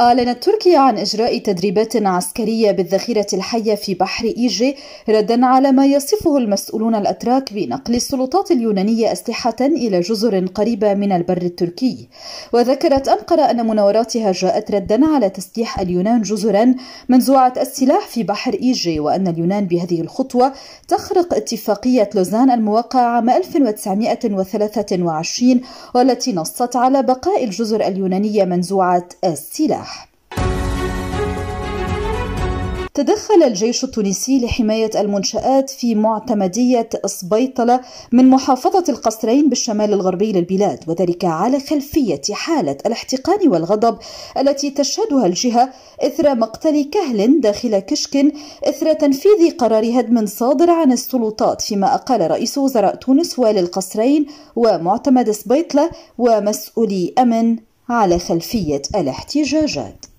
أعلنت تركيا عن إجراء تدريبات عسكرية بالذخيرة الحية في بحر إيجي ردا على ما يصفه المسؤولون الأتراك بنقل السلطات اليونانية أسلحة إلى جزر قريبة من البر التركي وذكرت أنقرة أن مناوراتها جاءت ردا على تسليح اليونان جزرا منزوعة السلاح في بحر إيجي وأن اليونان بهذه الخطوة تخرق اتفاقية لوزان الموقعة عام 1923 والتي نصت على بقاء الجزر اليونانية منزوعة السلاح تدخل الجيش التونسي لحماية المنشآت في معتمدية صبيطلة من محافظة القصرين بالشمال الغربي للبلاد وذلك على خلفية حالة الاحتقان والغضب التي تشهدها الجهة إثر مقتل كهل داخل كشك إثر تنفيذ قرار هدم صادر عن السلطات فيما أقال رئيس وزراء تونس والي القصرين ومعتمد صبيطلة ومسؤولي أمن على خلفية الاحتجاجات